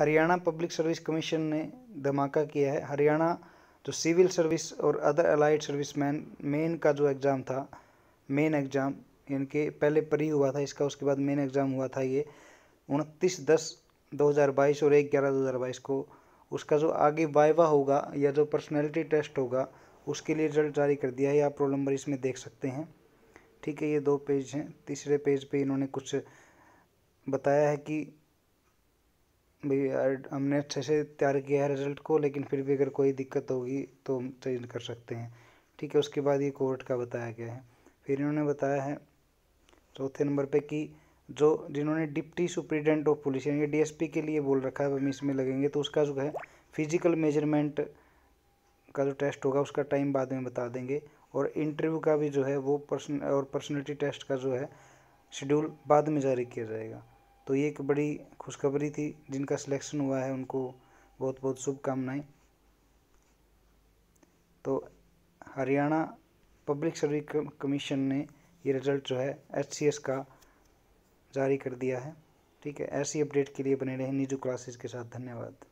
Haryana public service commission ने धमाका किया है हरियाणा जो सिविल सर्विस और other allied service main main का जो एग्ज़ाम था मेन एग्ज़ाम यानी कि पहले परी हुआ था इसका उसके बाद मेन एग्ज़ाम हुआ था ये उनतीस दस दो हज़ार बाईस और एक ग्यारह दो हज़ार बाईस को उसका जो आगे वाइवा होगा या जो पर्सनैलिटी टेस्ट होगा उसके लिए रिजल्ट जारी कर दिया है आप रोल नंबर इसमें देख सकते हैं ठीक है ये दो पेज हैं तीसरे पेज पे इन्होंने कुछ बताया है कि भाई हमने अच्छे से तैयार किया है रिजल्ट को लेकिन फिर भी अगर कोई दिक्कत होगी तो हम चेंज कर सकते हैं ठीक है उसके बाद ये कोर्ट का बताया गया है फिर इन्होंने बताया है चौथे नंबर पे कि जो जिन्होंने डिप्टी सुप्रिटेंडेंट ऑफ पुलिस यानी डीएसपी के लिए बोल रखा है हम इसमें लगेंगे तो उसका जो है फिजिकल मेजरमेंट का जो टेस्ट होगा उसका टाइम बाद में बता देंगे और इंटरव्यू का भी जो है वो पर्सन और पर्सनलिटी टेस्ट का जो है शेड्यूल बाद में जारी किया जाएगा तो ये एक बड़ी खुशखबरी थी जिनका सिलेक्शन हुआ है उनको बहुत बहुत शुभकामनाएं तो हरियाणा पब्लिक सर्विस कमीशन ने ये रिजल्ट जो है एच का जारी कर दिया है ठीक है ऐसी अपडेट के लिए बने रहें निजू क्लासेस के साथ धन्यवाद